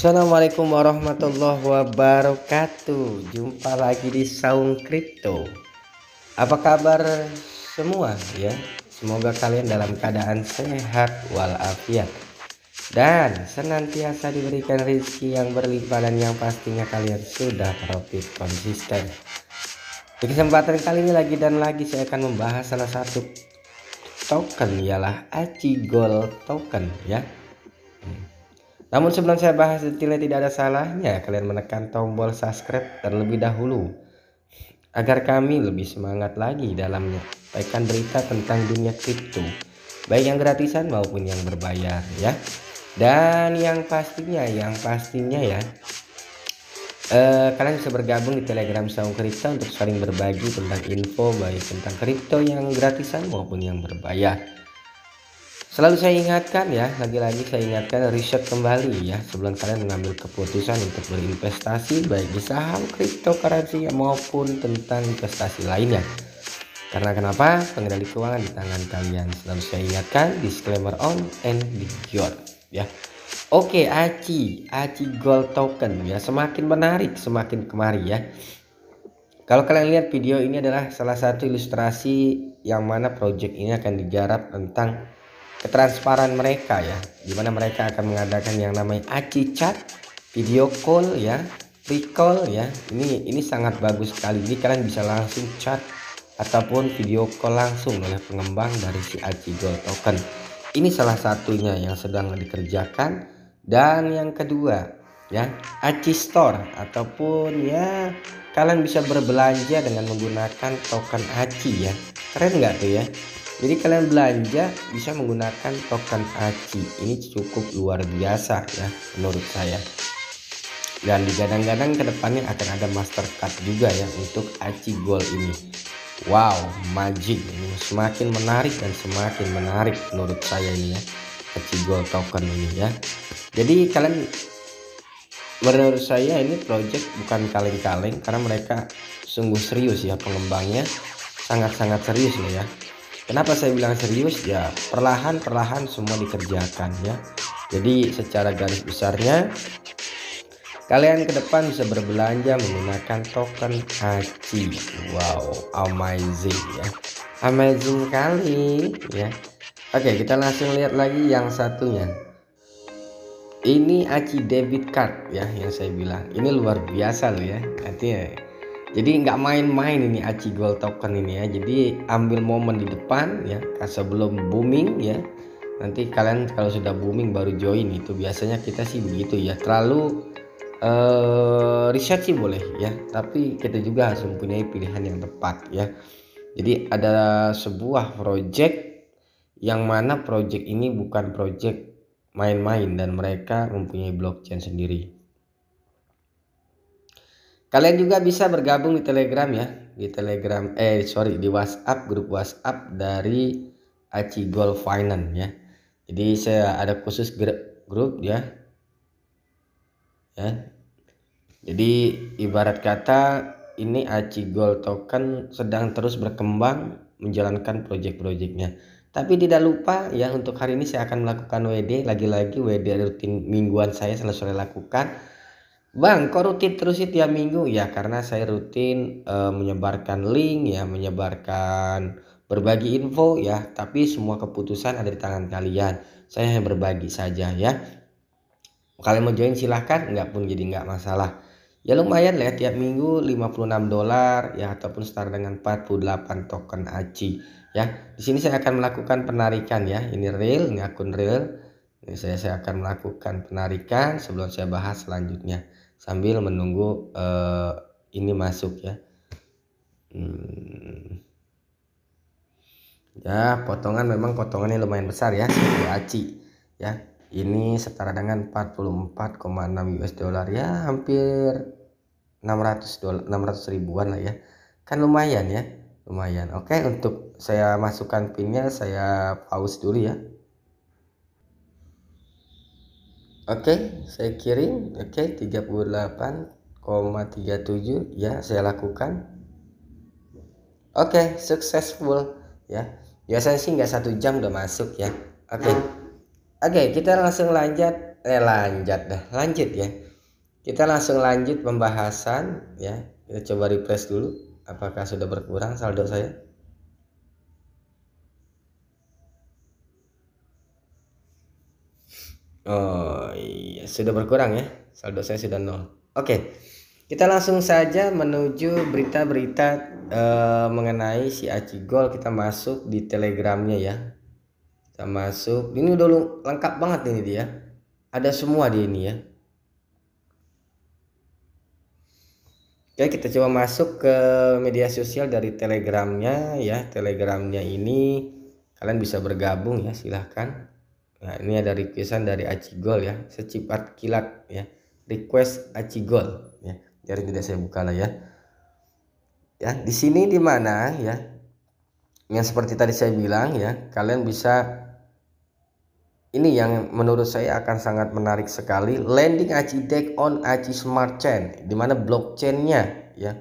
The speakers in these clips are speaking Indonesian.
Assalamualaikum warahmatullahi wabarakatuh Jumpa lagi di Saung Crypto Apa kabar semua ya Semoga kalian dalam keadaan sehat walafiat Dan senantiasa diberikan rezeki yang berlimpah dan yang pastinya kalian sudah profit konsisten Di kesempatan kali ini lagi dan lagi saya akan membahas salah satu token ialah Aci Gold Token ya hmm. Namun sebelum saya bahas detailnya tidak ada salahnya kalian menekan tombol subscribe terlebih dahulu agar kami lebih semangat lagi dalam menyampaikan berita tentang dunia kripto baik yang gratisan maupun yang berbayar ya dan yang pastinya yang pastinya ya eh, kalian bisa bergabung di telegram saung kripto untuk saling berbagi tentang info baik tentang kripto yang gratisan maupun yang berbayar Selalu saya ingatkan ya, lagi-lagi saya ingatkan riset kembali ya sebelum kalian mengambil keputusan untuk berinvestasi baik di saham, cryptocurrency maupun tentang investasi lainnya. Karena kenapa? Pengendali keuangan di tangan kalian. Selalu saya ingatkan disclaimer on and beyond ya. Oke, Aci, Aci Gold Token ya semakin menarik semakin kemari ya. Kalau kalian lihat video ini adalah salah satu ilustrasi yang mana project ini akan digarap tentang ketransparan mereka ya dimana mereka akan mengadakan yang namanya ACI Chat, video call ya recall ya ini ini sangat bagus sekali ini kalian bisa langsung chat ataupun video call langsung oleh pengembang dari si ACI gold token ini salah satunya yang sedang dikerjakan dan yang kedua ya Aci Store ataupun ya kalian bisa berbelanja dengan menggunakan token Aci ya keren nggak tuh ya jadi kalian belanja bisa menggunakan token aci. Ini cukup luar biasa ya menurut saya. Dan digadang-gadang kedepannya akan ada Mastercard juga ya untuk aci gold ini. Wow, magic ini semakin menarik dan semakin menarik menurut saya ini ya aci gold token ini ya. Jadi kalian menurut saya ini project bukan kaleng-kaleng karena mereka sungguh serius ya pengembangnya sangat-sangat serius loh ya Kenapa saya bilang serius? Ya, perlahan-perlahan semua dikerjakan ya. Jadi secara garis besarnya kalian ke depan bisa berbelanja menggunakan token Haji. Wow, amazing ya. Amazing kali ya. Oke, kita langsung lihat lagi yang satunya. Ini Aci debit card ya yang saya bilang. Ini luar biasa loh ya. Nanti ya jadi nggak main-main ini Aci Gold Token ini ya jadi ambil momen di depan ya sebelum booming ya nanti kalian kalau sudah booming baru join itu biasanya kita sih begitu ya terlalu uh, riset sih boleh ya tapi kita juga harus mempunyai pilihan yang tepat ya jadi ada sebuah project yang mana project ini bukan project main-main dan mereka mempunyai blockchain sendiri Kalian juga bisa bergabung di Telegram ya, di Telegram eh sorry di WhatsApp grup WhatsApp dari Aci Gold Finance ya. Jadi saya ada khusus grup, grup ya. Ya. Jadi ibarat kata ini Aci Gold Token sedang terus berkembang menjalankan proyek-proyeknya. Tapi tidak lupa ya untuk hari ini saya akan melakukan WD lagi-lagi WD rutin mingguan saya selalu saya lakukan Bang, kok rutin terus sih tiap minggu? Ya karena saya rutin e, menyebarkan link, ya menyebarkan berbagi info ya, tapi semua keputusan ada di tangan kalian. Saya hanya berbagi saja ya. Kalian mau join silahkan, nggak pun jadi nggak masalah. Ya lumayan lah ya, tiap minggu 56 dolar ya ataupun start dengan 48 token ACI ya. Di sini saya akan melakukan penarikan ya. Ini real, ini akun real. Ini saya, saya akan melakukan penarikan sebelum saya bahas selanjutnya sambil menunggu uh, ini masuk ya hmm. ya potongan memang potongannya lumayan besar ya 10 aci ya ini setara dengan 44,6 US dollar ya hampir 600 dolar 600 ribuan lah ya kan lumayan ya lumayan oke untuk saya masukkan pinnya saya pause dulu ya Oke, okay, saya kirim. Oke, okay, 38,37 ya saya lakukan. Oke, okay, successful ya. Biasanya sih nggak satu jam udah masuk ya. Oke. Okay. Oke, okay, kita langsung lanjut eh lanjut dah, lanjut ya. Kita langsung lanjut pembahasan ya. Kita coba refresh dulu apakah sudah berkurang saldo saya. Oh iya, sudah berkurang ya. Saldo saya sudah nol. Oke. Kita langsung saja menuju berita-berita uh, mengenai si Aci Gol. Kita masuk di Telegramnya ya. Kita masuk. Ini udah lengkap banget ini dia. Ada semua di ini ya. Oke, kita coba masuk ke media sosial dari Telegramnya ya. Telegramnya ini kalian bisa bergabung ya, silahkan. Nah, ini ada requestan dari Acigol ya, secepat kilat ya. Request Acigol ya. Jadi tidak saya buka lah ya. Ya, di sini di mana ya? Yang seperti tadi saya bilang ya, kalian bisa ini yang menurut saya akan sangat menarik sekali landing Aci Deck on Aci Smart Chain di mana blockchain-nya ya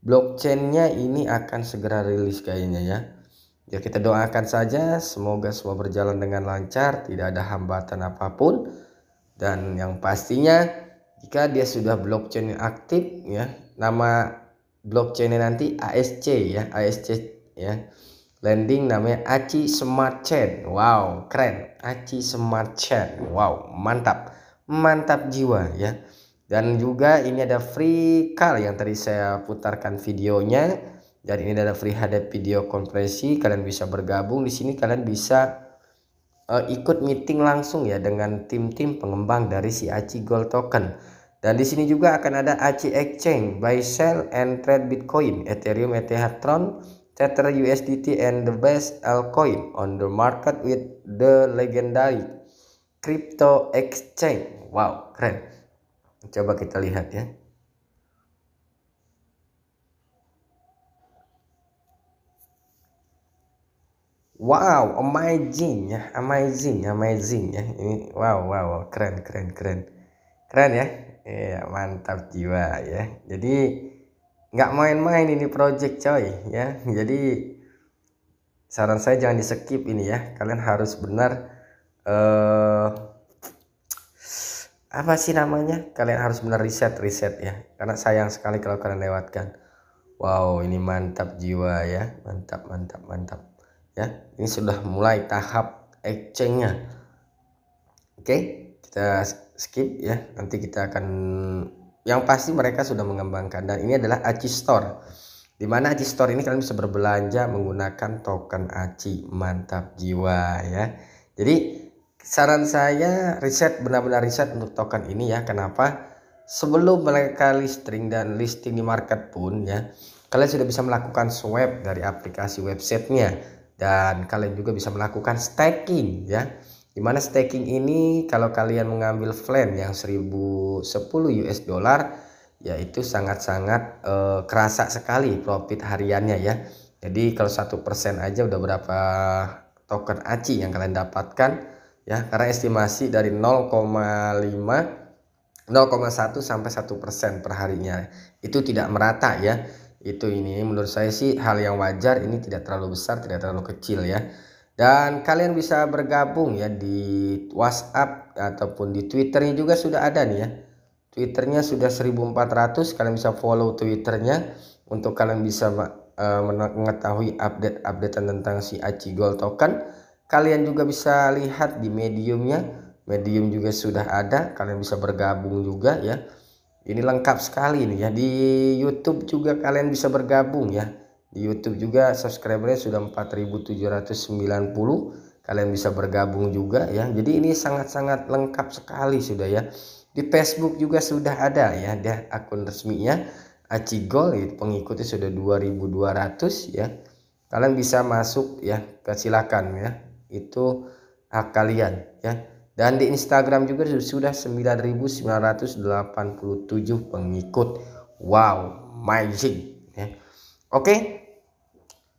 Blockchain-nya ini akan segera rilis kayaknya ya Ya kita doakan saja semoga semua berjalan dengan lancar, tidak ada hambatan apapun. Dan yang pastinya jika dia sudah blockchain aktif ya, nama blockchainnya nanti ASC ya, ASC ya. Landing namanya Aci Smart Chain. Wow, keren. Aci Smart Chain. Wow, mantap. Mantap jiwa ya. Dan juga ini ada free call yang tadi saya putarkan videonya dan ini adalah free hadap video konferensi kalian bisa bergabung di sini kalian bisa uh, ikut meeting langsung ya dengan tim-tim pengembang dari si Aci Gold Token dan di sini juga akan ada Aci Exchange buy sell and trade Bitcoin Ethereum ETH Tron Tether USDT and the best altcoin on the market with the legendary crypto exchange wow keren coba kita lihat ya Wow, amazing ya, amazing, amazing ya. Ini wow, wow, wow. keren, keren, keren, keren ya. Iya, mantap jiwa ya. Jadi nggak main-main ini project coy ya. Jadi saran saya jangan di skip ini ya. Kalian harus benar eh apa sih namanya? Kalian harus benar riset, riset ya. Karena sayang sekali kalau kalian lewatkan. Wow, ini mantap jiwa ya. Mantap, mantap, mantap ya ini sudah mulai tahap exchange-nya oke kita skip ya nanti kita akan yang pasti mereka sudah mengembangkan dan ini adalah Aci Store di mana Aci Store ini kalian bisa berbelanja menggunakan token Aci mantap jiwa ya jadi saran saya riset benar-benar riset untuk token ini ya kenapa sebelum mereka listing dan listing di market pun ya kalian sudah bisa melakukan swap dari aplikasi websitenya dan kalian juga bisa melakukan staking ya. Dimana staking ini kalau kalian mengambil flan yang 1010 US dollar yaitu sangat-sangat e, kerasa sekali profit hariannya ya. Jadi kalau satu persen aja udah berapa token ACI yang kalian dapatkan ya karena estimasi dari 0,5 0,1 sampai 1 persen perharinya itu tidak merata ya itu ini menurut saya sih hal yang wajar ini tidak terlalu besar tidak terlalu kecil ya dan kalian bisa bergabung ya di WhatsApp ataupun di Twitternya juga sudah ada nih ya Twitternya sudah 1400 kalian bisa follow Twitternya untuk kalian bisa e, mengetahui update update tentang si Aci Gold Token kalian juga bisa lihat di mediumnya medium juga sudah ada kalian bisa bergabung juga ya ini lengkap sekali nih ya di YouTube juga kalian bisa bergabung ya di YouTube juga subscribernya sudah 4790 kalian bisa bergabung juga ya jadi ini sangat-sangat lengkap sekali sudah ya di Facebook juga sudah ada ya dia akun resminya Acigol itu ya, pengikutnya sudah 2200 ya kalian bisa masuk ya silakan ya itu hak kalian ya dan di Instagram juga sudah 9987 pengikut. Wow, amazing ya. Oke.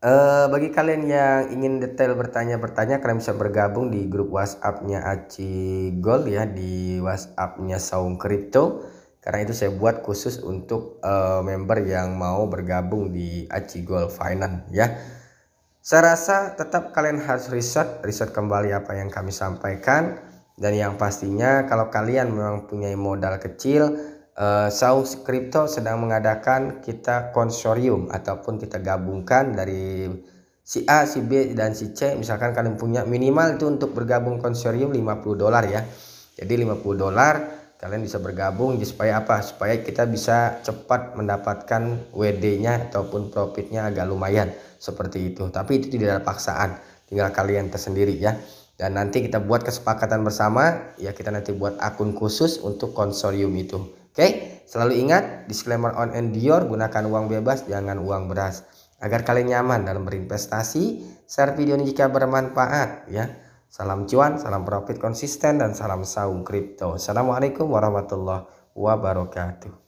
Uh, bagi kalian yang ingin detail bertanya-bertanya, kalian bisa bergabung di grup WhatsApp-nya Aci Gold ya, di WhatsApp-nya Saung Crypto. Karena itu saya buat khusus untuk uh, member yang mau bergabung di Aci Gold Finance ya. Saya rasa tetap kalian harus riset, riset kembali apa yang kami sampaikan dan yang pastinya kalau kalian memang punya modal kecil, uh, Saus Crypto sedang mengadakan kita konsorium ataupun kita gabungkan dari si A, si B, dan si C. Misalkan kalian punya minimal itu untuk bergabung konsorium 50 dolar ya. Jadi 50 dolar kalian bisa bergabung supaya apa? Supaya kita bisa cepat mendapatkan WD-nya ataupun profitnya agak lumayan seperti itu. Tapi itu tidak ada paksaan, tinggal kalian tersendiri ya. Dan nanti kita buat kesepakatan bersama, ya kita nanti buat akun khusus untuk konsorium itu. Oke, selalu ingat disclaimer on and Dior, gunakan uang bebas, jangan uang beras. Agar kalian nyaman dalam berinvestasi, share video ini jika bermanfaat ya. Salam cuan, salam profit konsisten, dan salam saung kripto. Assalamualaikum warahmatullahi wabarakatuh.